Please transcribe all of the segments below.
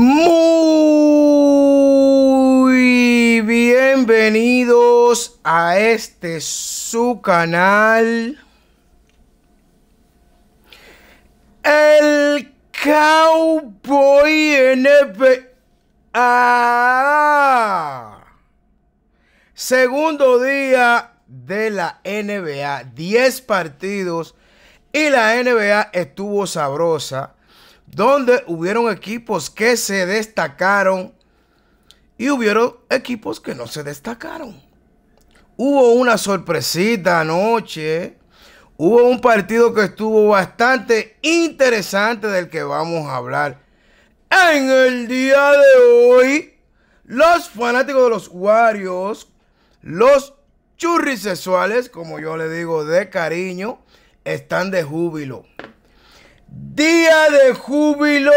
Muy bienvenidos a este su canal. El Cowboy NBA. Segundo día de la NBA. 10 partidos. Y la NBA estuvo sabrosa donde hubieron equipos que se destacaron y hubieron equipos que no se destacaron. Hubo una sorpresita anoche. Hubo un partido que estuvo bastante interesante del que vamos a hablar. En el día de hoy, los fanáticos de los Warriors, los sexuales, como yo le digo de cariño, están de júbilo. Día de júbilo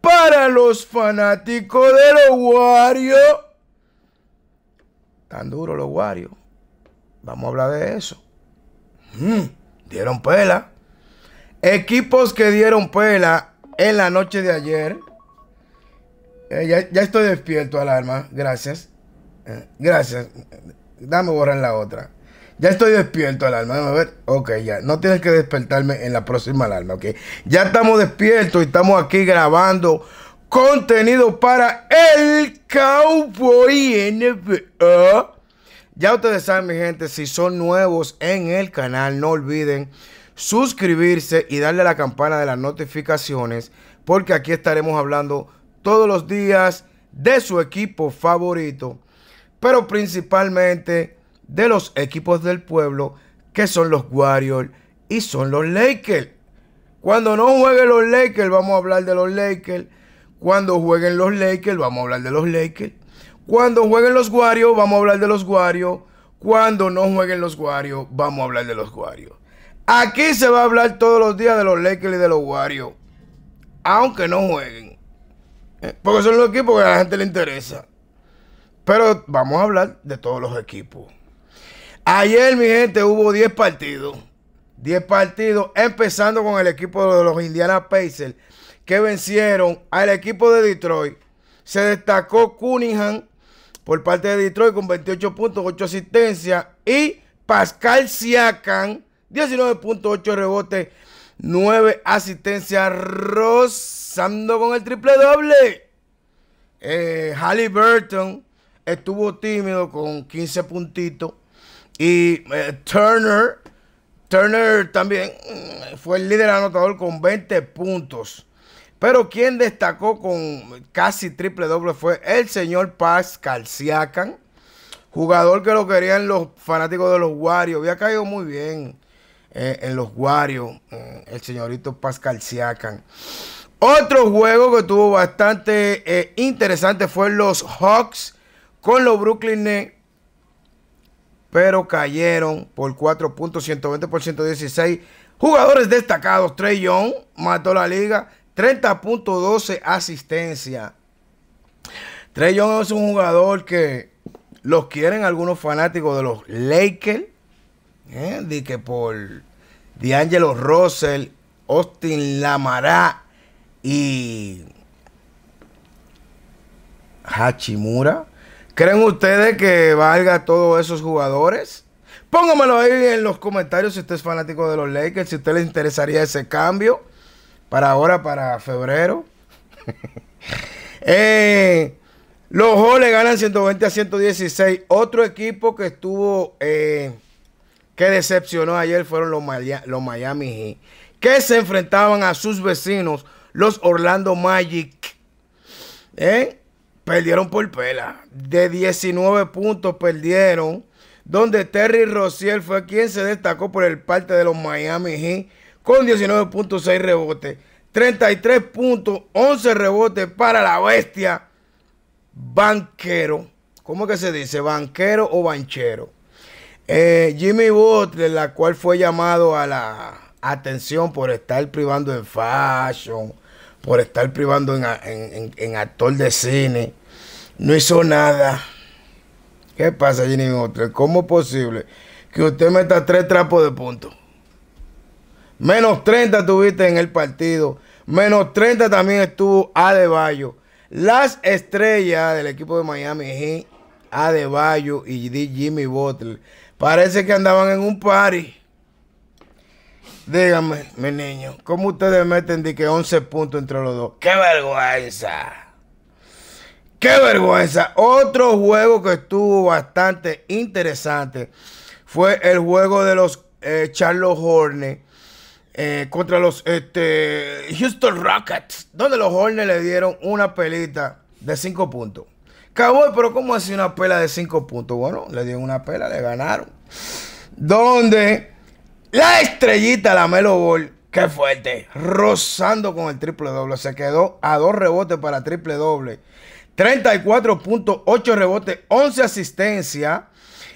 para los fanáticos de los Wario. Tan duro los Wario. Vamos a hablar de eso. Mm, dieron pela. Equipos que dieron pela en la noche de ayer. Eh, ya, estoy despierto, alarma. Gracias. Eh, gracias. Dame borrar la otra. Ya estoy despierto, alarma. a ver. Ok, ya. No tienes que despertarme en la próxima alarma, ok. Ya estamos despiertos y estamos aquí grabando contenido para el Cowboy NBA. Ya ustedes saben, mi gente, si son nuevos en el canal, no olviden suscribirse y darle a la campana de las notificaciones, porque aquí estaremos hablando todos los días de su equipo favorito, pero principalmente de los equipos del pueblo, que son los Warriors y son los Lakers. Cuando no jueguen los Lakers, vamos a hablar de los Lakers. Cuando jueguen los Lakers, vamos a hablar de los Lakers. Cuando jueguen los Warriors, vamos a hablar de los Warriors. Cuando no jueguen los Warriors, vamos a hablar de los Warriors. Aquí se va a hablar todos los días de los Lakers y de los Warriors. Aunque no jueguen. Eh, porque son los equipos que a la gente le interesa. Pero vamos a hablar de todos los equipos. Ayer, mi gente, hubo 10 partidos. 10 partidos, empezando con el equipo de los Indiana Pacers, que vencieron al equipo de Detroit. Se destacó Cunningham por parte de Detroit con 28 puntos, 8 asistencias. Y Pascal Siakam, 19.8 rebotes, 9 asistencias, rozando con el triple doble. Eh, Halliburton estuvo tímido con 15 puntitos. Y eh, Turner, Turner también mm, fue el líder anotador con 20 puntos. Pero quien destacó con casi triple doble fue el señor Paz Calciacan jugador que lo querían los fanáticos de los Warriors. Había caído muy bien eh, en los Wario mm, el señorito Paz Calciacan Otro juego que tuvo bastante eh, interesante fue los Hawks con los Brooklyn pero cayeron por 4 puntos, 120 por 116. Jugadores destacados, Trey Young mató la liga, 30.12 asistencia. Trey Young es un jugador que los quieren algunos fanáticos de los Lakers, ¿eh? de que por D'Angelo Russell, Austin Lamará y Hachimura. ¿Creen ustedes que valga todos esos jugadores? Póngamelo ahí en los comentarios si usted es fanático de los Lakers, si a usted le interesaría ese cambio para ahora, para febrero. eh, los Hawks ganan 120 a 116. Otro equipo que estuvo, eh, que decepcionó ayer fueron los, los Miami Heat, que se enfrentaban a sus vecinos, los Orlando Magic. ¿Eh? perdieron por pela. De 19 puntos perdieron. Donde Terry Rociel fue quien se destacó por el parte de los Miami Heat con 19.6 rebotes. 33 puntos, 11 rebotes para la bestia banquero. ¿Cómo que se dice? ¿Banquero o banchero? Eh, Jimmy Butler, la cual fue llamado a la atención por estar privando en fashion por estar privando en, actor de cine. No hizo nada. ¿Qué pasa, Jimmy? ¿Cómo es posible que usted meta tres trapos de puntos? Menos 30 tuviste en el partido. Menos 30 también estuvo Adebayo. Las estrellas del equipo de Miami de Adebayo y Jimmy Butler, parece que andaban en un party. Dígame, mi niño, ¿cómo ustedes meten de que 11 puntos entre los dos? ¡Qué vergüenza! ¡Qué vergüenza! Otro juego que estuvo bastante interesante fue el juego de los Charles eh, Charlos eh, contra los este, Houston Rockets, donde los Hornets le dieron una pelita de 5 puntos. Cabo, pero ¿cómo así una pela de 5 puntos? Bueno, le dieron una pela, le ganaron. Donde la estrellita, la Melo Ball. Qué fuerte. Rozando con el triple doble. Se quedó a dos rebotes para triple doble. 34.8 rebotes, 11 asistencia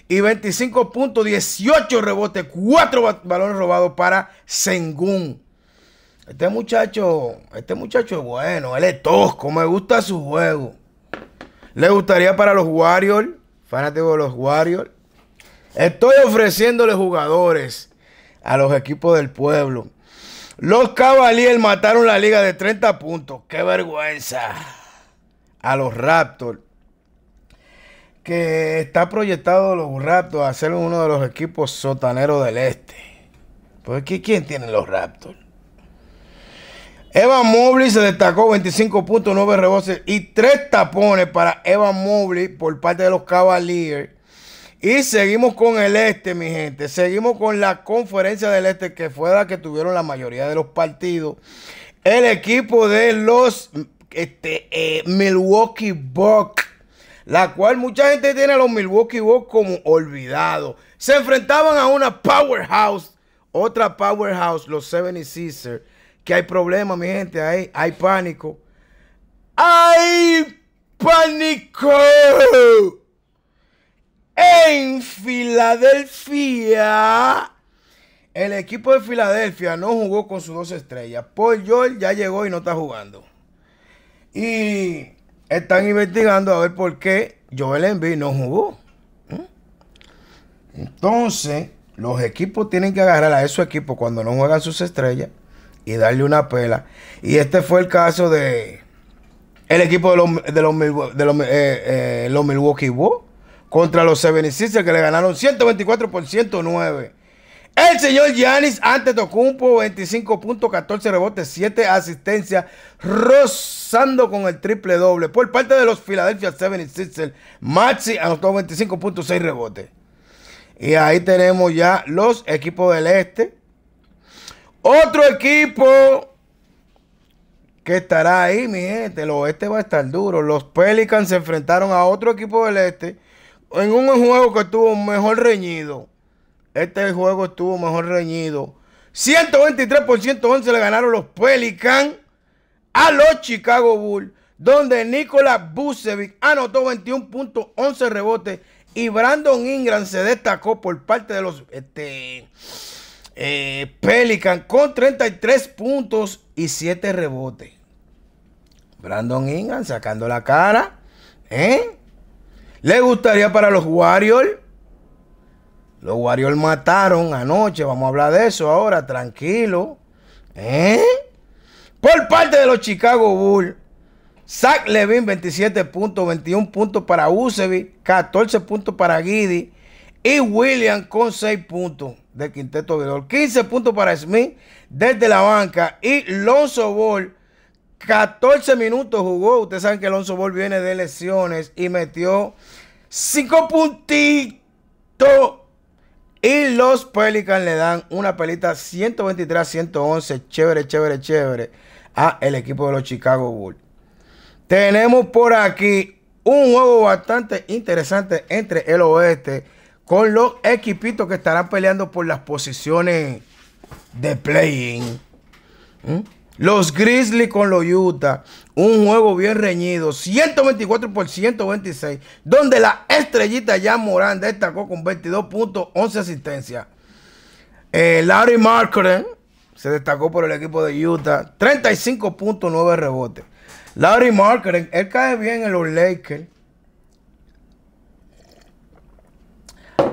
y 25.18 rebotes, 4 balones robados para Sengun. Este muchacho, este muchacho es bueno, él es tosco, me gusta su juego. Le gustaría para los Warriors, fanático de los Warriors. Estoy ofreciéndole jugadores a los equipos del pueblo. Los Cavaliers mataron la liga de 30 puntos. ¡Qué vergüenza! A los Raptors. Que está proyectado los Raptors a ser uno de los equipos sotaneros del este. Porque pues, ¿quién tiene los Raptors? Evan Mobley se destacó puntos, 25 9 rebotes y 3 tapones para Evan Mobley por parte de los Cavaliers y seguimos con el este, mi gente. Seguimos con la conferencia del este, que fue la que tuvieron la mayoría de los partidos. El equipo de los este, eh, Milwaukee Bucks, la cual mucha gente tiene a los Milwaukee Bucks como olvidados. Se enfrentaban a una powerhouse, otra powerhouse, los 76 que hay problemas, mi gente, hay, hay pánico. ¡Hay pánico! en Filadelfia. El equipo de Filadelfia no jugó con sus dos estrellas. Paul George ya llegó y no está jugando. Y están investigando a ver por qué Joel Embiid no jugó. ¿Mm? Entonces, los equipos tienen que agarrar a esos equipos cuando no juegan sus estrellas y darle una pela. Y este fue el caso de el equipo de los, eh, eh, Milwaukee Bucks contra los 76 que le ganaron 124 por 109. El señor Giannis Antetokounmpo, 25 puntos, 14 rebotes, 7 asistencias, rozando con el triple doble. Por parte de los Philadelphia 76ers, Maxi anotó 25.6 rebotes. Y ahí tenemos ya los equipos del este. Otro equipo que estará ahí, mi gente, el oeste va a estar duro. Los Pelicans se enfrentaron a otro equipo del este en un juego que estuvo mejor reñido, este juego estuvo mejor reñido. 123 por 11 le ganaron los Pelicans a los Chicago Bulls, donde Nicolas Vucevic anotó 21.11 rebotes y Brandon Ingram se destacó por parte de los este, eh, Pelicans con 33 puntos y 7 rebotes. Brandon Ingram sacando la cara, ¿eh? ¿Le gustaría para los Warriors? Los Warriors mataron anoche, vamos a hablar de eso ahora, tranquilo. ¿Eh? Por parte de los Chicago Bulls, Zach Levin 27 puntos, 21 puntos para Usevi, 14 puntos para Giddy y William con 6 puntos de quinteto de 15 puntos para Smith desde la banca y Lonzo Ball 14 minutos jugó. Ustedes saben que Alonso Ball viene de lesiones y metió 5 puntitos. Y los Pelicans le dan una pelita 123-111. Chévere, chévere, chévere. A el equipo de los Chicago Bulls. Tenemos por aquí un juego bastante interesante entre el oeste. Con los equipitos que estarán peleando por las posiciones de playing. ¿Mm? Los Grizzlies con los Utah. Un juego bien reñido. 124 por 126. Donde la estrellita Jan Morán destacó con 22 puntos, 11 asistencias. Eh, Larry Markkinen se destacó por el equipo de Utah. 35 puntos, 9 rebotes. Larry Markkinen, él cae bien en los Lakers.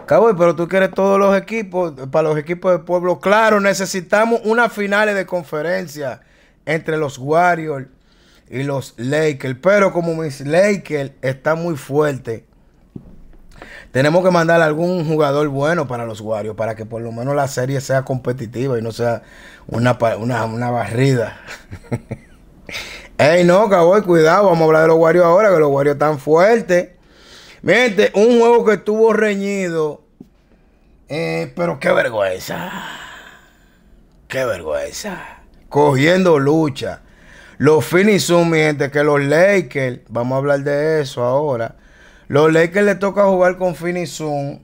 Cabo, pero tú quieres todos los equipos, para los equipos del pueblo. Claro, necesitamos unas finales de conferencia entre los Warriors y los Lakers. Pero como mis Lakers está muy fuerte, tenemos que mandar algún jugador bueno para los Warriors, para que por lo menos la serie sea competitiva y no sea una, una, barrida. Ey, no, cabrón, cuidado, vamos a hablar de los Warriors ahora, que los Warriors están fuertes. Miren, un juego que estuvo reñido, eh, pero qué vergüenza. Qué vergüenza cogiendo lucha. Los Phoenix mi gente, que los Lakers, vamos a hablar de eso ahora. Los Lakers le toca jugar con Finisun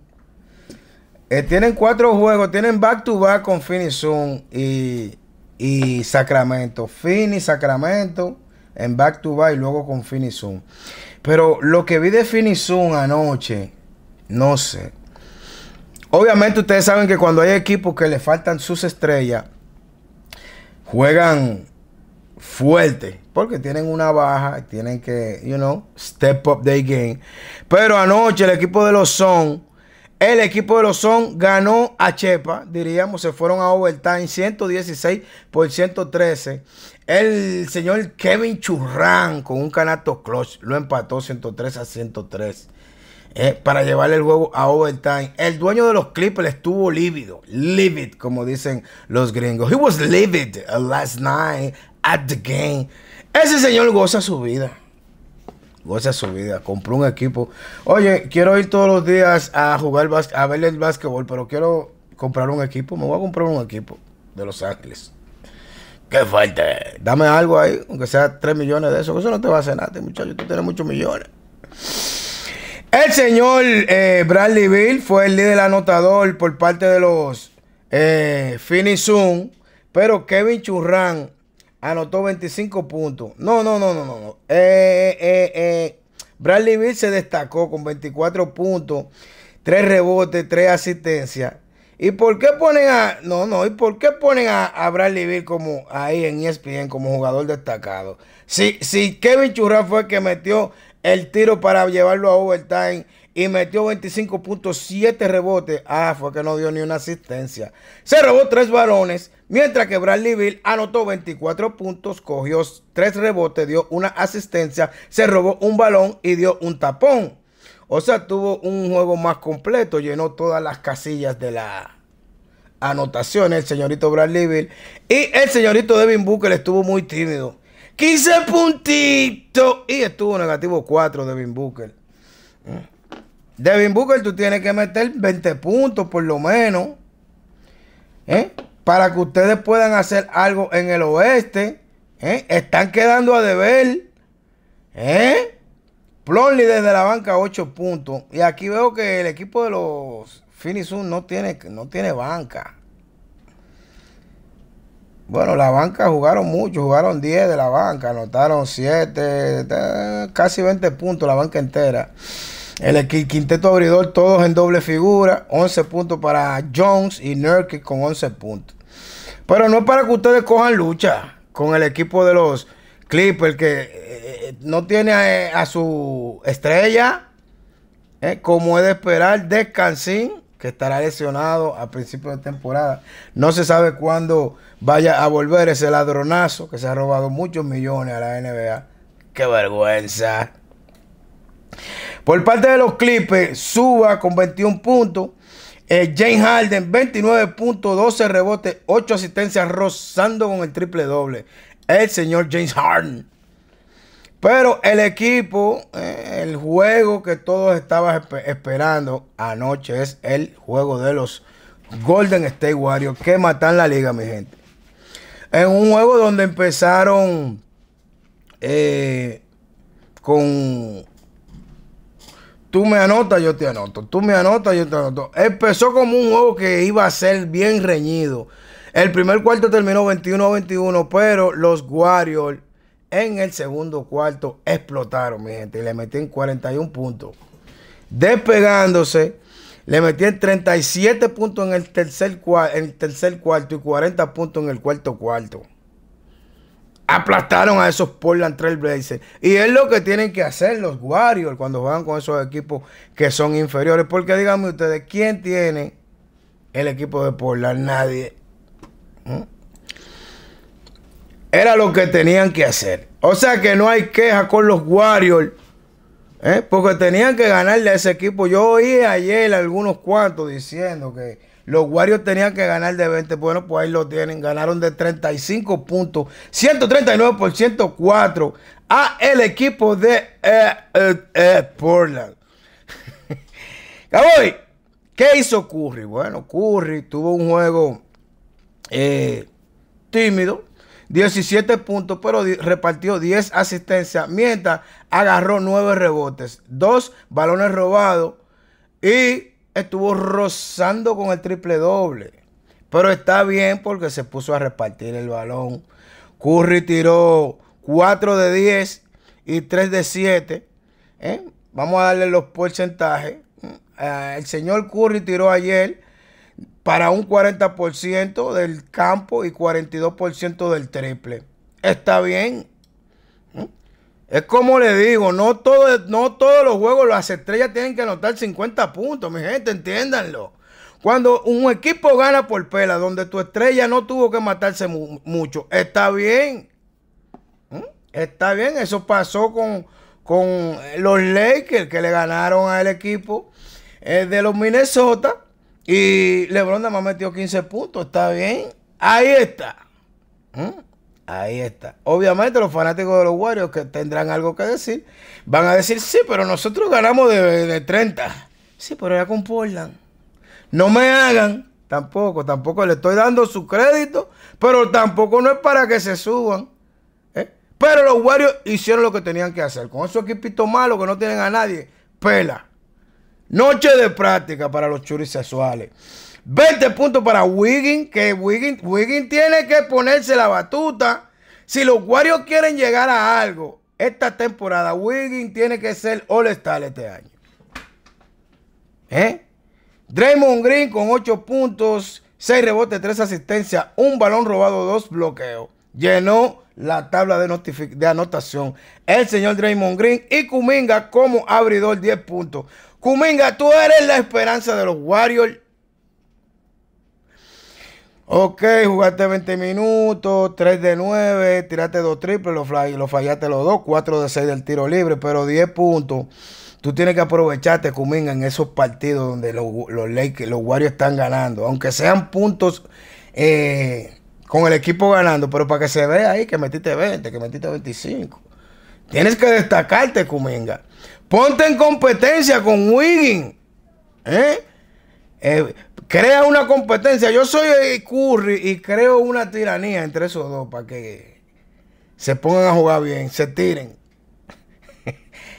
eh, tienen cuatro juegos, tienen back to back con Finisun y, y Sacramento. Fini, Sacramento en back to back y luego con Finisun Pero lo que vi de Phoenix anoche, no sé. Obviamente ustedes saben que cuando hay equipos que le faltan sus estrellas, juegan fuerte porque tienen una baja, tienen que, you know, step up their game. Pero anoche el equipo de los Son, el equipo de los Son ganó a Chepa, diríamos, se fueron a overtime 116 por 113. El señor Kevin Churran con un canato clutch lo empató 103 a 103. Eh, para llevarle el juego a overtime. El dueño de los Clippers estuvo lívido, livid, como dicen los gringos. He was livid last night at the game. Ese señor goza su vida. Goza su vida. Compró un equipo. Oye, quiero ir todos los días a jugar a ver el básquetbol, pero quiero comprar un equipo. Me voy a comprar un equipo de Los Ángeles. ¿Qué fuerte Dame algo ahí, aunque sea 3 millones de eso. Eso no te va a hacer nada, muchacho. Tú tienes muchos millones. El señor eh, Bradley Bill fue el líder anotador por parte de los eh, pero Kevin Churran anotó 25 puntos. No, no, no, no, no. Eh, eh, Bradley Bill se destacó con 24 puntos, 3 rebotes, 3 asistencias. ¿Y por qué ponen a.? No, no, ¿y por qué ponen a, Bradley Bill como ahí en ESPN como jugador destacado? Si, si Kevin Churran fue el que metió el tiro para llevarlo a overtime y metió 25.7 rebotes. Ah, fue que no dio ni una asistencia. Se robó tres balones, mientras que Bradley Bill anotó 24 puntos, cogió tres rebotes, dio una asistencia, se robó un balón y dio un tapón. O sea, tuvo un juego más completo, llenó todas las casillas de la anotación el señorito Bradley Bill. Y el señorito Devin Booker estuvo muy tímido. 15 puntitos. Y estuvo negativo 4 Devin Booker. Devin Booker, tú tienes que meter 20 puntos por lo menos. ¿eh? Para que ustedes puedan hacer algo en el oeste. ¿eh? Están quedando a deber. ¿eh? desde la banca 8 puntos. Y aquí veo que el equipo de los Phoenix no tiene, no tiene banca. Bueno, la banca jugaron mucho, jugaron 10 de la banca, anotaron 7, casi 20 puntos la banca entera. El quinteto abridor, todos en doble figura, 11 puntos para Jones y Nurkic con 11 puntos. Pero no es para que ustedes cojan lucha con el equipo de los Clippers, que eh, eh, no tiene a, eh, su estrella, como es de esperar, descansín que estará lesionado a principios de temporada. No se sabe cuándo vaya a volver ese ladronazo que se ha robado muchos millones a la NBA. ¡Qué vergüenza! Por parte de los clips. Suba con 21 puntos. Eh, James Harden, 29 puntos, 12 rebotes, 8 asistencias, rozando con el triple doble. El señor James Harden. Pero el equipo, eh, el juego que todos estaban esperando anoche es el juego de los Golden State Warriors que matan la liga, mi gente. En un juego donde empezaron eh, con tú me anotas, yo te anoto. Tú me anotas, yo te anoto. Empezó como un juego que iba a ser bien reñido. El primer cuarto terminó 21-21, pero los Warriors en el segundo cuarto explotaron, mi gente, le metí 41 puntos. Despegándose, le metí 37 puntos en el tercer, en tercer cuarto y 40 puntos en el cuarto cuarto. Aplastaron a esos Portland Trail Blazers. Y es lo que tienen que hacer los Warriors cuando juegan con esos equipos que son inferiores. Porque díganme ustedes, ¿quién tiene el equipo de Portland? Nadie. ¿Mm? Era lo que tenían que hacer. O sea que no hay queja con los Warriors. ¿eh? Porque tenían que ganarle a ese equipo. Yo oí ayer algunos cuantos diciendo que los Warriors tenían que ganar de 20. Bueno, pues ahí lo tienen. Ganaron de 35 puntos. 139 por 104 a el equipo de Sportland. Eh, eh, Portland. ¿qué hizo Curry? Bueno, Curry tuvo un juego tímido, 17 puntos, pero repartió 10 asistencias, mientras agarró 9 rebotes, 2 balones robados y estuvo rozando con el triple doble. Pero está bien porque se puso a repartir el balón. Curry tiró 4 de 10 y 3 de 7. ¿eh? Vamos a darle los porcentajes. Mm, eh, el señor Curry tiró ayer para un 40% del campo y 42% del triple. Está bien. ¿Mm? Es como le digo, no, todo, no todos los juegos las estrellas tienen que anotar 50 puntos, mi gente, entiéndanlo. Cuando un equipo gana por pela, donde tu estrella no tuvo que matarse mucho, está bien. ¿Mm? Está bien, eso pasó con, los Lakers que le ganaron al equipo eh, de los Minnesota y LeBron nada más metió 15 puntos, está bien. Ahí está. ¿Mm? Ahí está. Obviamente los fanáticos de los Warriors que tendrán algo que decir, van a decir, sí, pero nosotros ganamos de, 30. Sí, pero era con Portland. No me hagan. Tampoco, tampoco le estoy dando su crédito, pero tampoco no es para que se suban. ¿eh? Pero los Warriors hicieron lo que tenían que hacer. Con esos equipitos malos que no tienen a nadie, pela. Noche de práctica para los sexuales. 20 puntos para Wiggin, que Wiggin, tiene que ponerse la batuta. Si los Warriors quieren llegar a algo esta temporada, Wiggin tiene que ser All-Star este año. ¿Eh? Draymond Green con 8 puntos, 6 rebotes, 3 asistencias, un balón robado, 2 bloqueos. Llenó la tabla de, de anotación. El señor Draymond Green y Kuminga como abridor 10 puntos. Kuminga, tú eres la esperanza de los Warriors. Ok, jugaste 20 minutos, 3 de 9, tiraste 2 triples, lo, fallaste los dos, 4 de 6 del tiro libre, pero 10 puntos. Tú tienes que aprovecharte, Kuminga, en esos partidos donde los, los, los Warriors están ganando, aunque sean puntos eh, con el equipo ganando, pero para que se vea ahí que metiste 20, que metiste 25. Tienes que destacarte, Cuminga. Ponte en competencia con Wiggin. ¿eh? eh crea una competencia. Yo soy Curry y creo una tiranía entre esos dos para que se pongan a jugar bien, se tiren.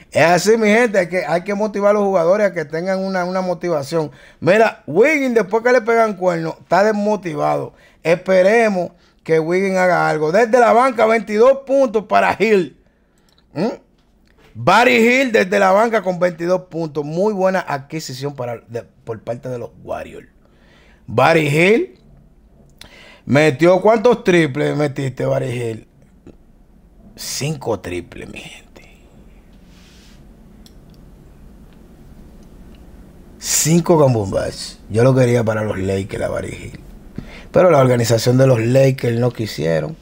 es así, mi gente, hay que, hay que, motivar a los jugadores a que tengan una, una motivación. Mira, Wiggin, después que le pegan cuerno... está desmotivado. Esperemos que Wiggins haga algo. Desde la banca, 22 puntos para Hill. ¿Mm? Barry Hill desde la banca con 22 puntos. Muy buena adquisición para, por parte de los Warriors. Barry Hill metió cuántos triples metiste, Barry Hill. Cinco triples, mi gente. Cinco Yo lo quería para los Lakers, la Barry Hill pero la organización de los Lakers no quisieron.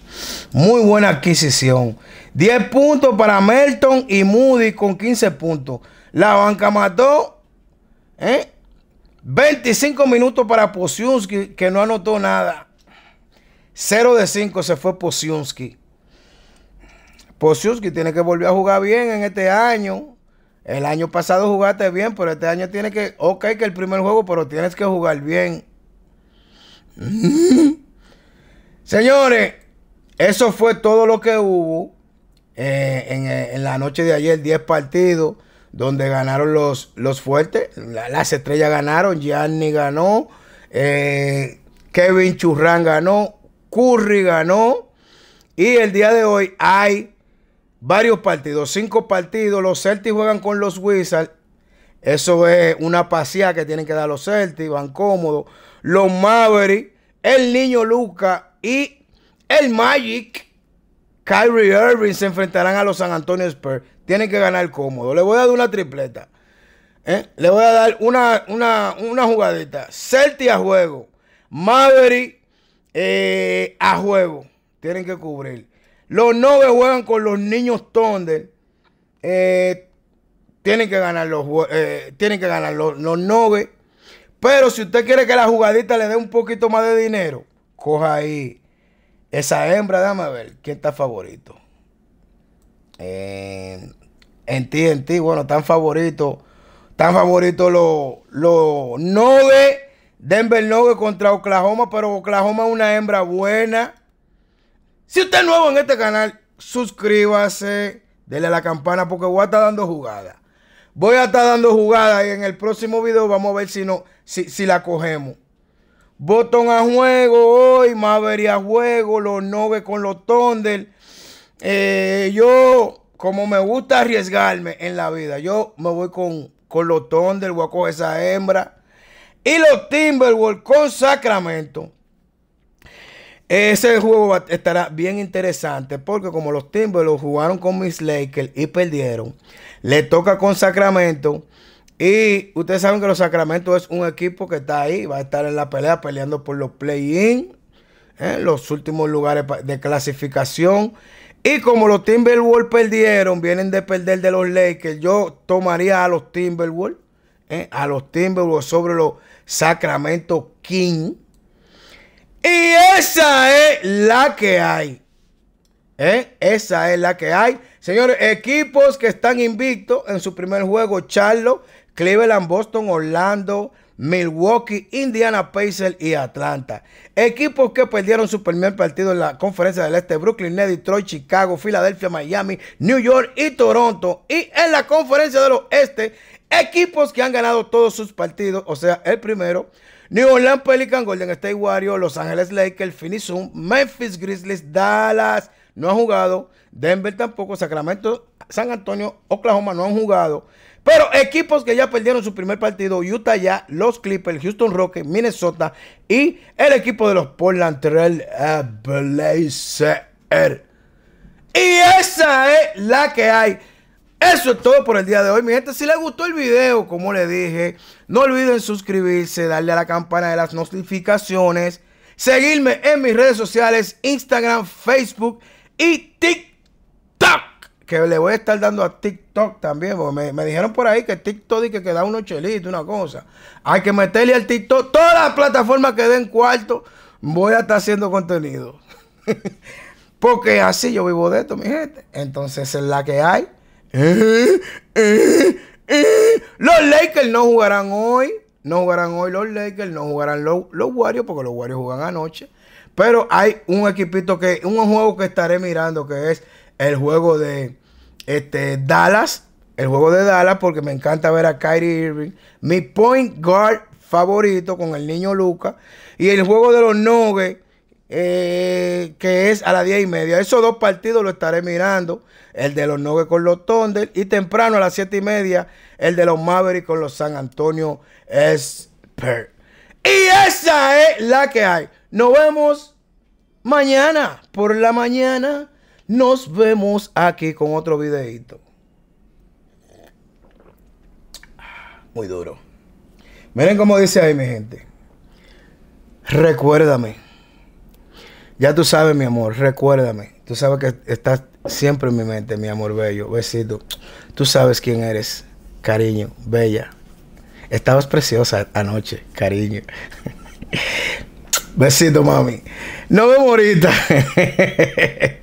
Muy buena adquisición. 10 puntos para Melton y Moody con 15 puntos. La banca mató. ¿eh? 25 minutos para Posiunsky, que no anotó nada. 0 de 5 se fue Posiunsky. Posiunsky tiene que volver a jugar bien en este año. El año pasado jugaste bien, pero este año tiene que, ok, que el primer juego, pero tienes que jugar bien. Señores, eso fue todo lo que hubo eh, eh, en, la noche de ayer, 10 partidos, donde ganaron los, los fuertes. las estrellas ganaron, Gianni ganó, eh, Kevin Churran ganó, Curry ganó. Y el día de hoy hay varios partidos, cinco partidos. Los Celtics juegan con los Wizards. Eso es una paseada que tienen que dar los Celtics, van cómodos los Maverick, el niño Luca y el Magic, Kyrie Irving, se enfrentarán a los San Antonio Spurs. Tienen que ganar cómodo. Le voy a dar una tripleta. ¿eh? Le voy a dar una, jugadita. Celti a juego. Maverick eh, a juego. Tienen que cubrir. Los Nove juegan con los niños Thunder. Eh, tienen que ganar los, tienen que ganar los, los pero si usted quiere que la jugadita le dé un poquito más de dinero, coja ahí esa hembra, déjame ver quién está favorito. en ti, en ti, bueno, tan favorito. Tan favorito los lo, Denver Nogue contra Oklahoma, pero Oklahoma es una hembra buena. Si usted es nuevo en este canal, suscríbase, dele a la campana porque voy a estar dando jugada. Voy a estar dando jugada. y en el próximo video vamos a ver si no si, la cogemos. Botón a juego hoy, Maverick a juego, los ve con los Thunder. Eh, yo, como me gusta arriesgarme en la vida, yo me voy con, con los Thunder, voy a coger esa hembra. Y los Timberwolves con Sacramento. Ese juego estará bien interesante porque como los Timberwolves jugaron con Miss Lakers y perdieron, le toca con Sacramento. Y ustedes saben que los Sacramento es un equipo que está ahí, va a estar en la pelea peleando por los play-in, ¿eh? los últimos lugares de clasificación. Y como los Timberwolves perdieron, vienen de perder de los Lakers, yo tomaría a los Timberwolves, ¿eh? a los Timberwolves sobre los Sacramento King. Y esa es la que hay. ¿eh? Esa es la que hay. Señores, equipos que están invictos en su primer juego, Charlo Cleveland, Boston, Orlando, Milwaukee, Indiana Pacers y Atlanta. Equipos que perdieron su primer partido en la conferencia del Este, Brooklyn, Detroit, Chicago, Filadelfia, Miami, New York y Toronto. Y en la conferencia del Oeste, equipos que han ganado todos sus partidos, o sea, el primero, New Orleans Pelicans, Golden State Warriors, Los Angeles Lakers, Phoenix Memphis Grizzlies, Dallas, no han jugado, Denver tampoco, Sacramento, San Antonio, Oklahoma no han jugado. Pero equipos que ya perdieron su primer partido, Utah ya, los Clippers, Houston Rockets, Minnesota y el equipo de los Portland Trail Blazers. Y esa es la que hay. Eso es todo por el día de hoy, mi gente. Si les gustó el video, como les dije, no olviden suscribirse, darle a la campana de las notificaciones, seguirme en mis redes sociales, Instagram, Facebook y TikTok que le voy a estar dando a TikTok también, porque me, dijeron por ahí que TikTok y que, queda da unos chelitos, una cosa. Hay que meterle al TikTok todas las plataformas que den cuarto, voy a estar haciendo contenido. porque así yo vivo de esto, mi gente. Entonces es la que hay. Eh, eh, eh. Los Lakers no jugarán hoy. No jugarán hoy los Lakers, no jugarán los, los Warriors, porque los Warriors juegan anoche. Pero hay un equipito que, un juego que estaré mirando que es el juego de este, Dallas, el juego de Dallas, porque me encanta ver a Kyrie Irving. Mi point guard favorito con el niño Luca. Y el juego de los Nuggets, eh, que es a las 10 y media. Esos dos partidos lo estaré mirando. El de los Nuggets con los Thunder. Y temprano a las 7 y media, el de los Mavericks con los San Antonio Spurs. Y esa es la que hay. Nos vemos mañana por la mañana. Nos vemos aquí con otro videito. Muy duro. Miren cómo dice ahí mi gente. Recuérdame. Ya tú sabes, mi amor, recuérdame. Tú sabes que estás siempre en mi mente, mi amor bello. Besito. Tú sabes quién eres. Cariño, bella. Estabas preciosa anoche, cariño. Besito, mami. No vemos ahorita.